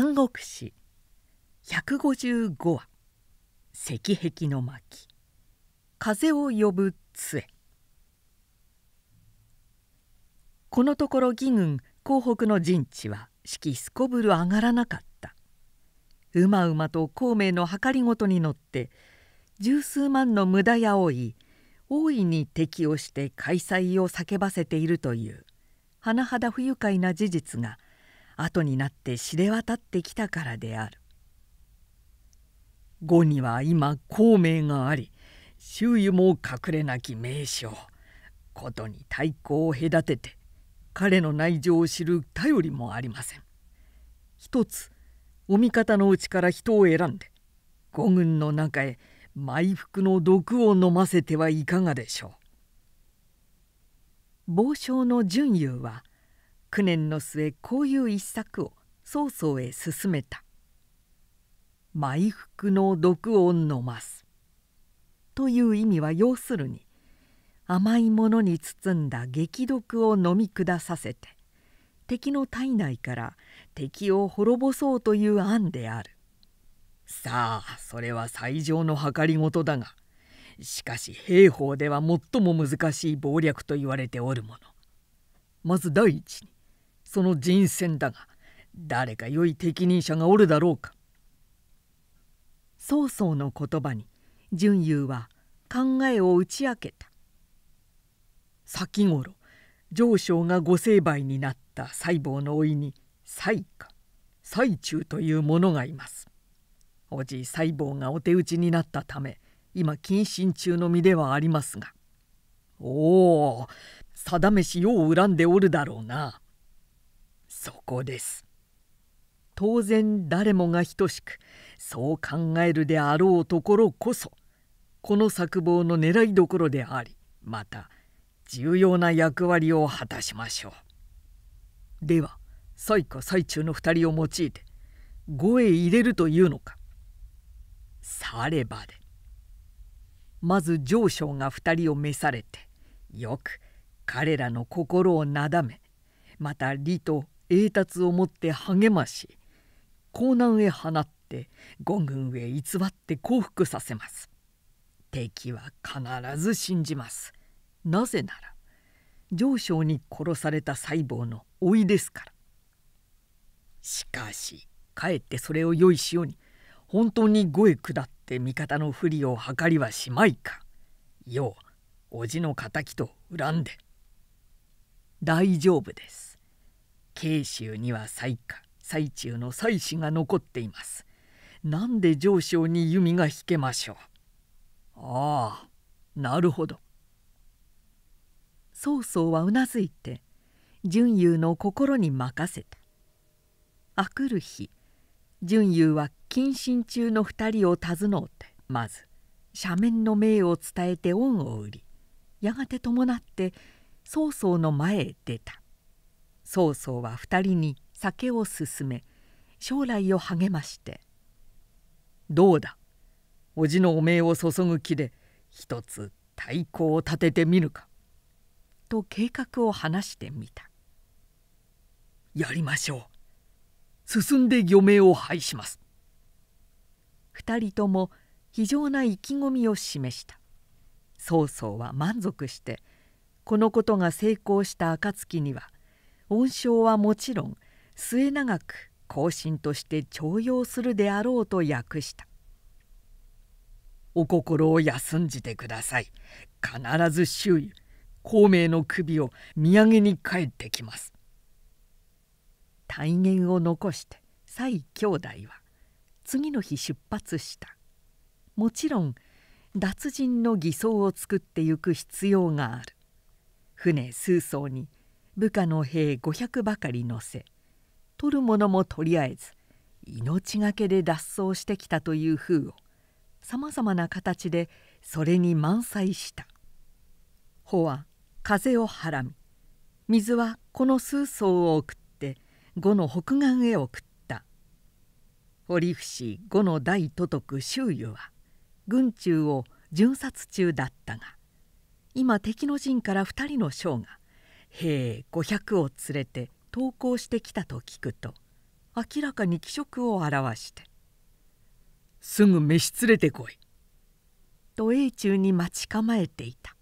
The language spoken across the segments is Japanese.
三国志155話「石壁の巻」「風を呼ぶ杖」このところ義軍江北の陣地は士気すこぶる上がらなかったうまうまと孔明の計りごとに乗って十数万の無駄屋を追い大いに敵をして開催を叫ばせているという甚だ不愉快な事実が後になって知れ渡ってきたからである。後には今孔明があり周囲も隠れなき名将ことに太鼓を隔てて彼の内情を知る頼りもありません。一つお味方のうちから人を選んで五軍の中へ埋伏の毒を飲ませてはいかがでしょう。傍将の純勇は9年の末こういう一作を曹操へ進めた「埋伏の毒を飲ます」という意味は要するに甘いものに包んだ激毒を飲み下させて敵の体内から敵を滅ぼそうという案である。さあそれは最上の計りごとだがしかし兵法では最も難しい謀略と言われておるものまず第一にその人選だが誰か良い適任者がおるだろうか曹操の言葉に純友は考えを打ち明けた先頃上昇がご成敗になった細胞の老いに才か最中という者がいますおじい細胞がお手打ちになったため今謹慎中の身ではありますがおお定めしよう恨んでおるだろうなそこです当然誰もが等しくそう考えるであろうところこそこの策謀の狙いどころでありまた重要な役割を果たしましょうでは最下最中の2人を用いて語へ入れるというのかさればでまず上昇が2人を召されてよく彼らの心をなだめまた利と栄達をもって励まし江南へ放って五軍へ偽って降伏させます敵は必ず信じますなぜなら上昇に殺された細胞の老いですからしかしかえってそれを用意しように本当に五へ下って味方の不利を図りはしまいかよう叔父の敵と恨んで大丈夫です慶州には最下最中の妻子が残っていますなんで上昇に弓が引けましょうああなるほど曹操はうなずいて純友の心に任せたあくる日純友は謹慎中の二人を訪のうてまず斜面の命を伝えて恩を売りやがて伴って曹操の前へ出た曹操は2人に酒を勧め将来を励まして「どうだ叔父の汚名を注ぐ気で一つ太鼓を立ててみるか」と計画を話してみた「やりましょう進んで漁名を拝します」2人とも非常な意気込みを示した曹操は満足してこのことが成功した暁には恩賞はもちろん末永く後進として重用するであろうと訳したお心を休んじてください必ず周囲孔明の首を土産に帰ってきます大言を残して蔡兄弟は次の日出発したもちろん脱人の偽装を作ってゆく必要がある船数層に部下の兵500ばかり乗せ取るものもとりあえず命がけで脱走してきたという風をさまざまな形でそれに満載した帆は風をはらみ水はこの数層を送って呉の北岸へ送った折伏呉の大都督周遊は軍中を巡殺中だったが今敵の陣から2人の将が兵500を連れて投降してきたと聞くと明らかに気色を表して「すぐ飯連れてこい」と英中に待ち構えていた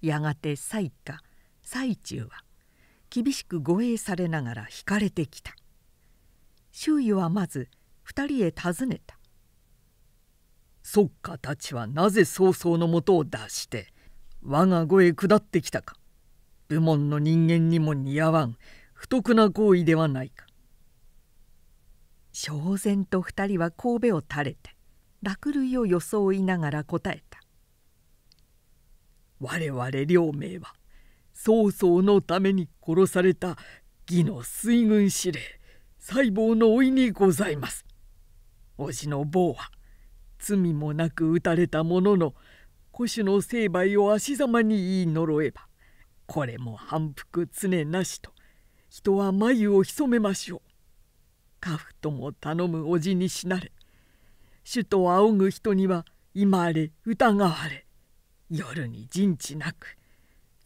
やがて西下西中は厳しく護衛されながら引かれてきた周囲はまず2人へ尋ねた「そっかたちはなぜ曹操のもとを脱して我が子へ下ってきたか」。部門の人間にも似合わん不徳な行為ではないか。正然と二人は神戸を垂れて落類を装いながら答えた「我々両名は曹操のために殺された義の水軍司令細胞の老いにございます」「叔父の坊は罪もなく討たれたものの古種の成敗を足ざまに言い呪えばこれも反復常なしと人は眉を潜めましょう。家父とも頼むおじに死なれ主と仰ぐ人には今あれ疑われ夜に陣地なく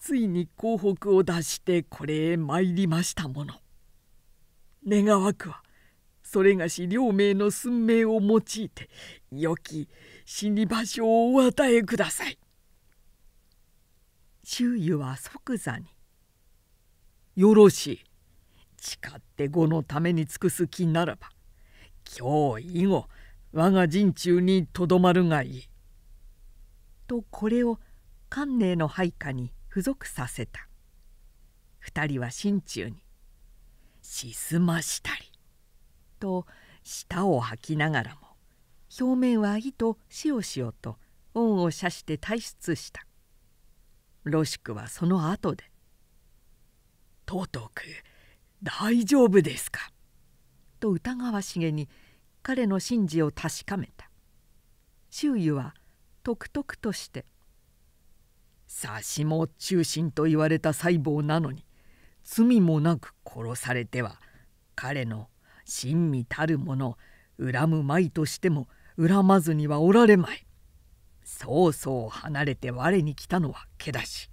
ついに広北を出してこれへ参りましたもの。願わくはそれがし両名の寸命を用いて良き死に場所をお与えください。周囲は即座に「よろしい誓って語のために尽くす気ならば今日以後我が陣中にとどまるがいい」とこれを観寧の配下に付属させた二人は心中に「沈ましたり」と舌を吐きながらも表面は糸しおしおと恩を射して退出したロシクはその後で「とうとく大丈夫ですか?」と疑わしげに彼の真事を確かめた周囲はとくとくとして「刺しも中心と言われた細胞なのに罪もなく殺されては彼の真味たるもの恨むまいとしても恨まずにはおられまい」そうそう離れて我に来たのは毛だし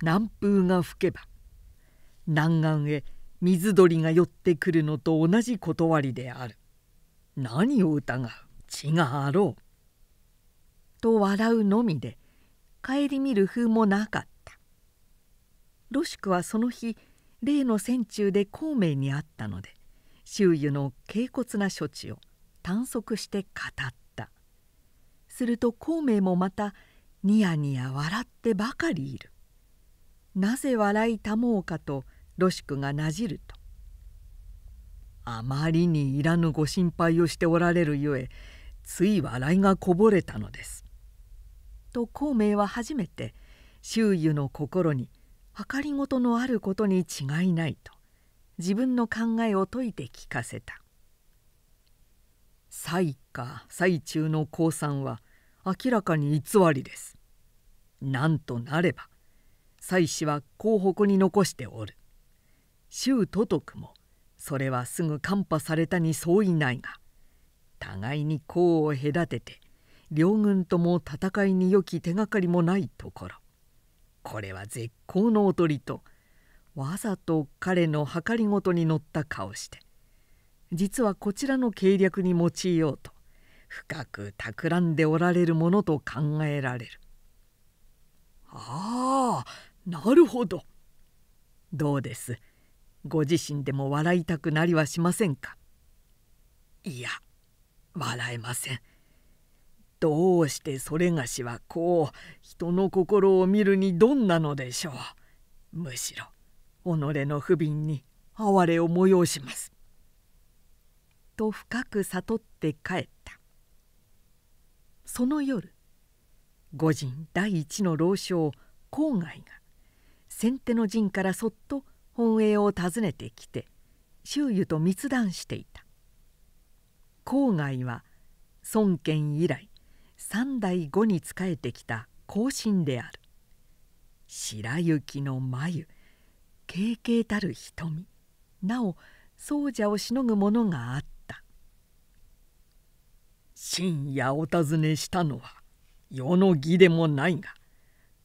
南風が吹けば南岸へ水鳥が寄ってくるのと同じ断りである何を疑う血があろう」と笑うのみで顧みる風もなかったロシクはその日例の戦中で孔明にあったので周囲の軽骨な処置を探索して語った。すると孔明もまたニヤニヤ笑ってばかりいる。なぜ笑いたもうかとロシクがなじると「あまりにいらぬご心配をしておられるゆえつい笑いがこぼれたのです」と孔明は初めて周囲の心に計りごとのあることに違いないと自分の考えを説いて聞かせた。最下最中の降参は明らかに偽りです。なんとなれば妻子は広北に残しておる。周都督もそれはすぐ看破されたに相違ないが互いに功を隔てて両軍とも戦いに良き手がかりもないところこれは絶好のおとりとわざと彼の計りごとに乗った顔して実はこちらの計略に用いようと深く企んでおられるものと考えられる。ああなるほど。どうですご自身でも笑いたくなりはしませんかいや笑えません。どうしてそれがしはこう人の心を見るにどんなのでしょう。むしろ己の不憫に哀れを催します。と深く悟って帰ったその夜御陣第一の老将郊外が先手の陣からそっと本営を訪ねてきて周囲と密談していた郊外は孫権以来三代後に仕えてきた後進である白雪の眉軽々たる瞳なお僧者をしのぐ者があっ深夜お尋ねしたのは世の儀でもないが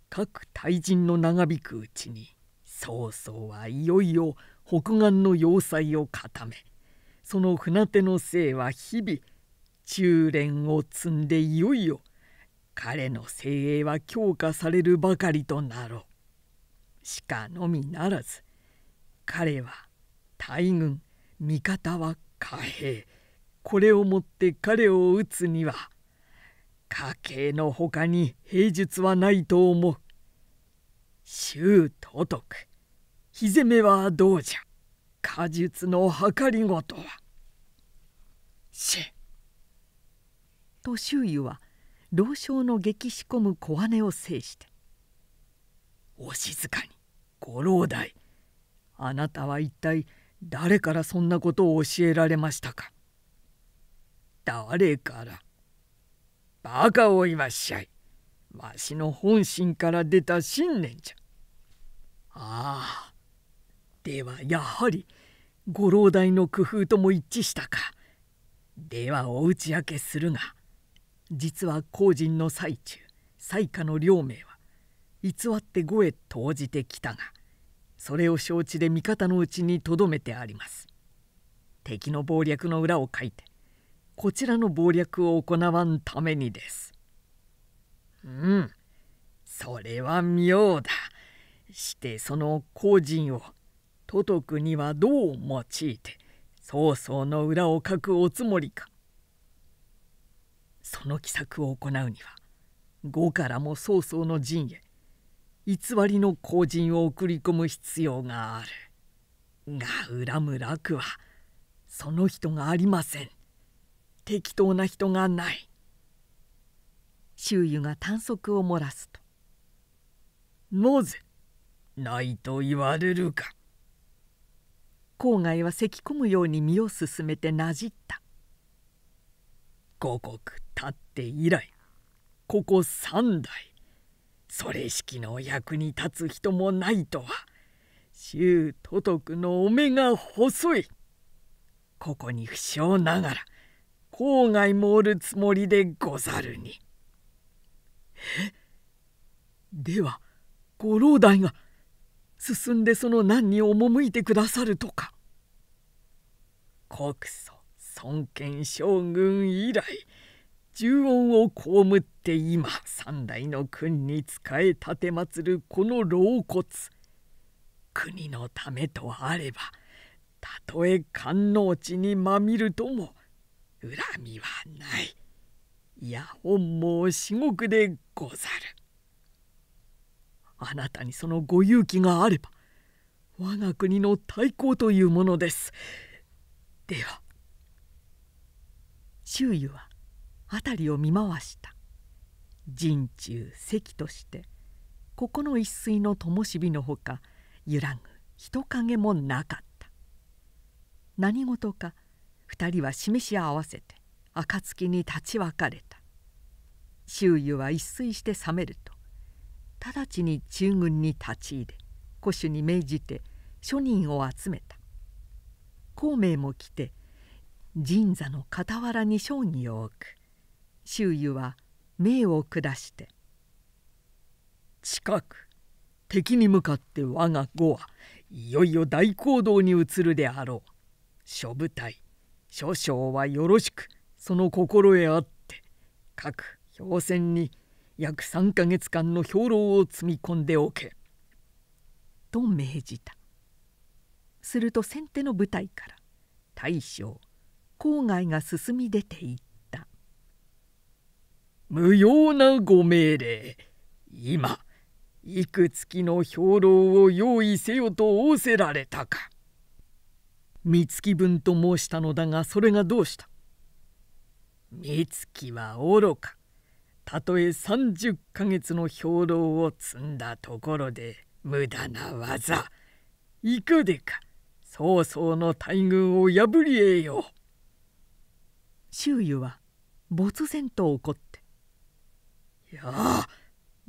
各大人の長引くうちに曹操はいよいよ北岸の要塞を固めその船手の姓は日々中連を積んでいよいよ彼の精鋭は強化されるばかりとなろう。しかのみならず彼は大軍味方は貨幣これをもって彼を討つには家計のほかに平術はないと思う。周都督ひぜめはどうじゃ果実のかりごとは。し。と周囲は老将の激し込む小姉を制して「お静かにご老代あなたは一体誰からそんなことを教えられましたか?」。誰からバカを言わっしゃいわしの本心から出た信念じゃああではやはりご老大の工夫とも一致したかではお打ち明けするが実は工人の最中最下の両名は偽って呉へ投じてきたがそれを承知で味方のうちにとどめてあります敵の謀略の裏をかいてこちらの謀略を行わんためにです。うん、それは妙だ。してその後人を都督にはどう用いて曹操の裏をかくおつもりか。その奇策を行うには呉からも曹操の陣へ偽りの後人を送り込む必要がある。が恨む楽はその人がありません。適当な人がない周囲が短足を漏らすと「なぜないと言われるか」郊外はせき込むように身を進めてなじった五穀たって以来ここ三代それ式の役に立つ人もないとは周都督のお目が細いここに不詳ながら郊外もおるつもりでござるに。ではご老大が進んでその難に赴いてくださるとか。国祖孫権将軍以来重恩を被って今三代の君に仕え奉るこの老骨国のためとあればたとえ官能地にまみるとも恨みはないいや本望至極でござるあなたにそのご勇気があれば我が国の対抗というものですでは周囲は辺りを見回した人中席としてここの一水の灯火のほか揺らぐ人影もなかった何事か2人は示し合わせて暁に立ち分かれた周囲は一睡して覚めると直ちに中軍に立ち入れ古酒に命じて庶人を集めた孔明も来て神座の傍らに将棋を置く周囲は命を下して「近く敵に向かって我が子はいよいよ大行動に移るであろう諸部隊少々はよろしくその心得あって各氷船に約3ヶ月間の兵糧を積み込んでおけ」と命じたすると先手の部隊から大将郊外が進み出ていった「無用なご命令今いくつきの兵糧を用意せよと仰せられたか」。三月分と申したのだがそれがどうした三月は愚かたとえ30ヶ月の兵糧を積んだところで無駄な技行くでか曹操の大軍を破りえよ周囲は没然と怒って「いやあ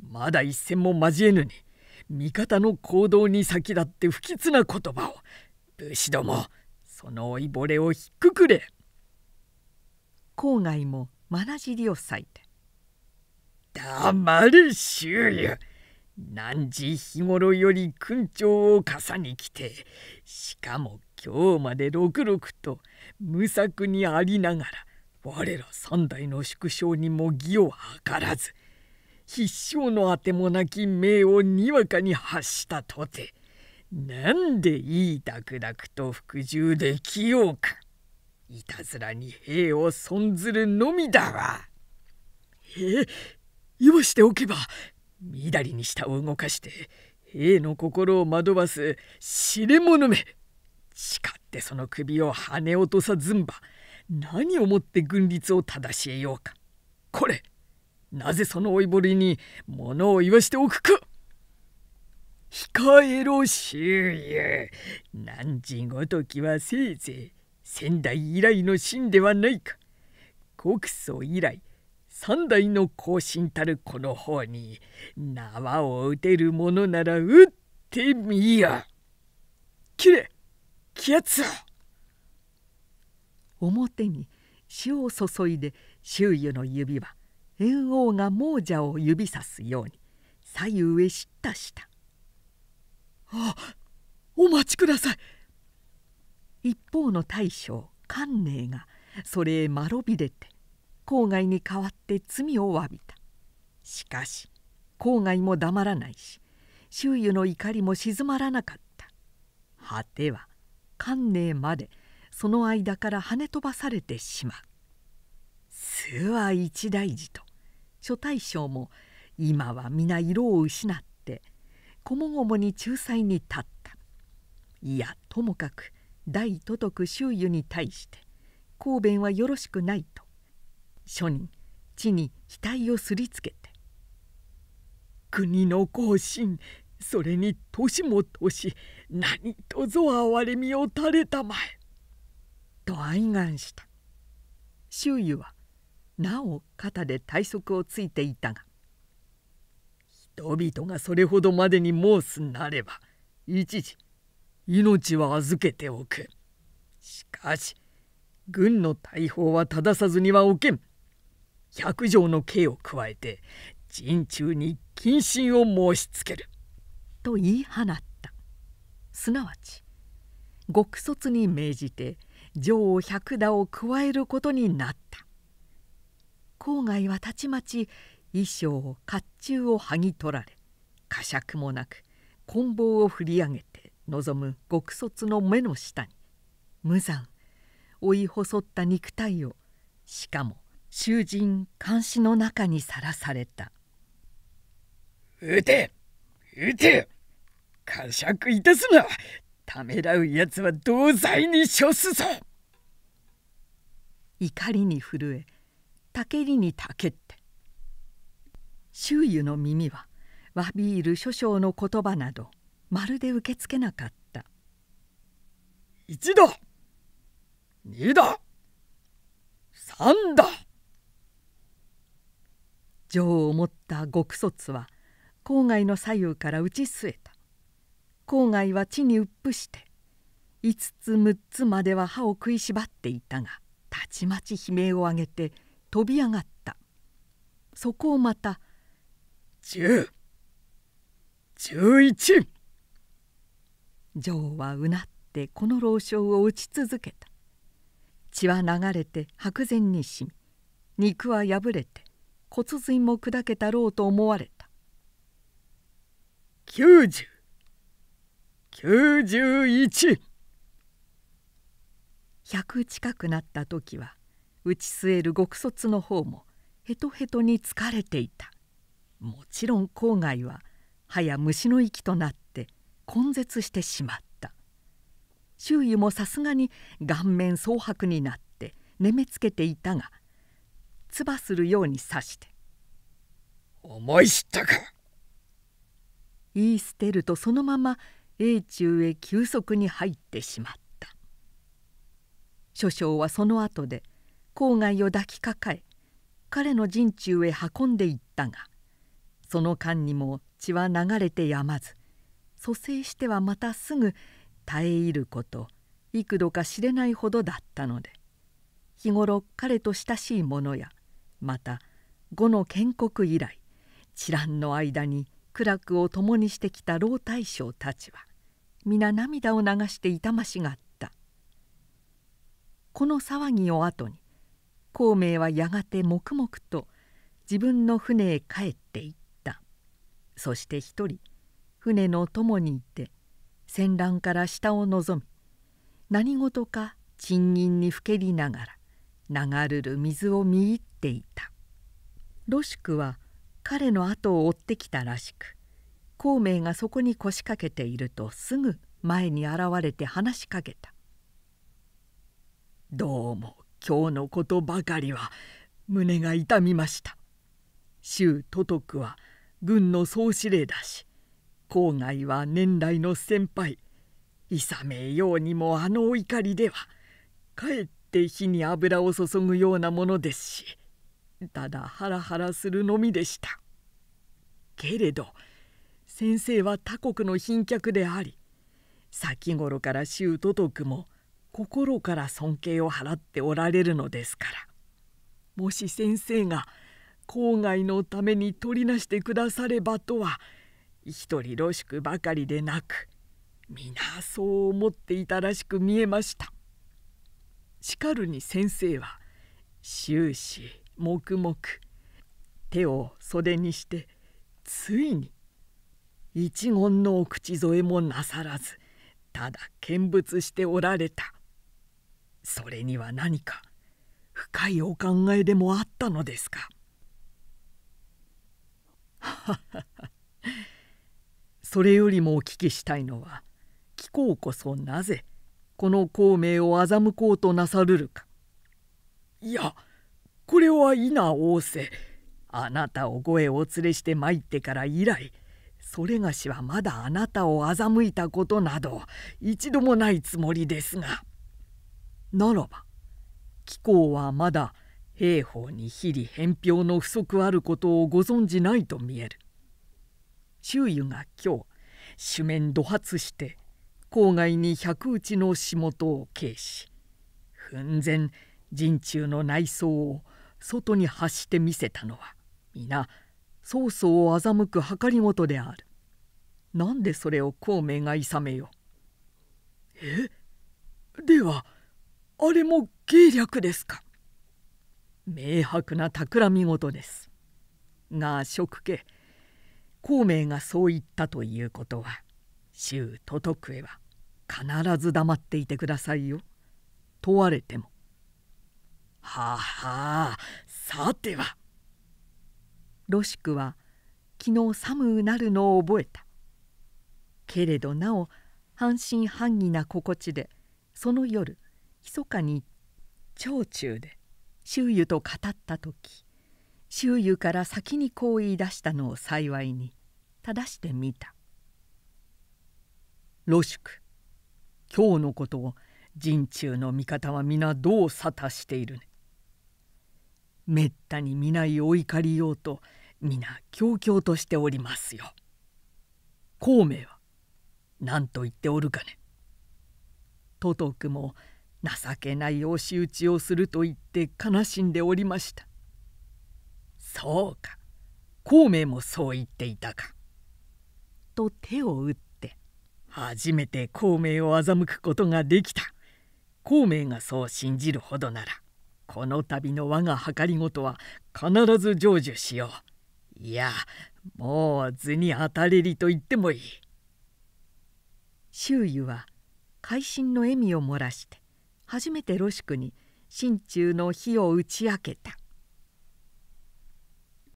まだ一戦も交えぬに味方の行動に先立って不吉な言葉を武士どもその老いぼれをひっくくれ郊外もまなじりを裂いて「黙れ周遊何時日頃より勲長を重に来てしかも今日まで6。6と無策にありながら我ら三代の縮小にも義を図らず必勝のあてもなき命をにわかに発したとてなんでいいダクダクと服従できようか。いたずらに兵を損ずるのみだわ。え言わしておけば、みだりに舌を動かして、兵の心を惑わす知れ者め。誓ってその首を跳ね落とさずんば、何をもって軍律を正しえようか。これ、なぜその老いぼりに物を言わしておくか。控えろ周遊汝ごときはせいぜい仙台以来の神ではないか国祖以来三代の後進たるこの方に縄を打てるものなら打ってみやきれきやつ表に塩を注いで周遊の指は猿翁が亡者を指さすように左右へ叱咤したお待ちください一方の大将寛寧がそれへまろびれて郊外に代わって罪を詫びたしかし郊外も黙らないし周囲の怒りも静まらなかった果ては観寧までその間から跳ね飛ばされてしまう諏は一大事と諸大将も今は皆色を失ったこもごもに仲裁に立ったいやともかく大都督周囲に対して公弁はよろしくないと書人地に額をすりつけて「国の後進それに年も年何とぞ哀れみを垂れたまえ」と哀願した周囲はなお肩で体側をついていたが人々がそれほどまでに申すなれば一時命は預けておく。しかし軍の大砲は正さずにはおけん。百条の刑を加えて陣中に謹慎を申しつける。と言い放ったすなわち極卒に命じて女王百打を加えることになった郊外はたちまち衣装甲冑を剥ぎ取られ呵責もなく棍棒を振り上げて望む極卒の目の下に無残追い細った肉体をしかも囚人監視の中にさらされた「撃て撃て呵責いたすなためらうやつは同罪に処すぞ!」怒りに震えたりにたって周囲の耳はわびいる諸将の言葉などまるで受け付けなかった1だ2だ3だ情を持った極卒は郊外の左右から打ち据えた郊外は地にうっぷして5つ6つまでは歯を食いしばっていたがたちまち悲鳴を上げて飛び上がったそこをまた十十一女王はうなってこの老将を打ち続けた血は流れて白前にしみ肉は破れて骨髄も砕けたろうと思われた九十九十一百近くなった時は打ち据える極卒の方もヘトヘトに疲れていたもちろん郊外ははや虫の息となって根絶してしまった周囲もさすがに顔面蒼白になって眠つけていたが唾するように刺して「思い知ったか!」言い捨てるとそのまま英中へ急速に入ってしまった諸将はその後で郊外を抱きかかえ彼の陣中へ運んでいったがその間にも血は流れてやまず蘇生してはまたすぐ耐え入ること幾度か知れないほどだったので日頃彼と親しい者やまた後の建国以来知覧の間に苦楽を共にしてきた老大将たちは皆涙を流して痛ましがったこの騒ぎを後に孔明はやがて黙々と自分の船へ帰っていった。そして一人船の友にいて戦乱から下を望み何事か賃金にふけりながら流るる水を見入っていたロシクは彼の後を追ってきたらしく孔明がそこに腰掛けているとすぐ前に現れて話しかけた「どうも今日のことばかりは胸が痛みました」。州都督は軍の総司令だし郊外は年来の先輩いさめようにもあのお怒りではかえって火に油を注ぐようなものですしただハラハラするのみでしたけれど先生は他国の賓客であり先頃から衆と徳も心から尊敬を払っておられるのですからもし先生が「郊外のために取りなしてくださればとは一人ろしくばかりでなく皆そう思っていたらしく見えました。しかるに先生は終始黙々手を袖にしてついに一言のお口添えもなさらずただ見物しておられたそれには何か深いお考えでもあったのですか。それよりもお聞きしたいのは貴公こそなぜこの孔明を欺こうとなさるるか。いやこれは否仰せあなたを護衛お連れして参ってから以来それがしはまだあなたを欺いたことなど一度もないつもりですがならば貴公はまだ兵法に日々返票の不足あることをご存じないと見える周囲が今日主面怒発して郊外に百打ちの仕事を軽視奮然陣中の内装を外に発して見せたのは皆曹操を欺く計りごとである。なんでそれを孔明がいさめよ。えではあれも計略ですか明白な企み事ですが職家孔明がそう言ったということは周都徳へは必ず黙っていてくださいよ問われてもははあ、さてはロシクは昨日寒うなるのを覚えたけれどなお半信半疑な心地でその夜密かに長中で周囲と語った時周囲から先にこう言い出したのを幸いに正してみた「しく今日のことを陣中の味方は皆どう沙汰しているね」。めったに皆お怒りようと皆恐々としておりますよ。孔明は何と言っておるかね。とくも情けない押し打ちをすると言って悲しんでおりましたそうか孔明もそう言っていたかと手を打って初めて孔明を欺くことができた孔明がそう信じるほどならこの度の我が計りごとは必ず成就しよういやもう図に当たれりと言ってもいい周囲は会心の笑みを漏らして初めてロシクに心中の火を打ち明けた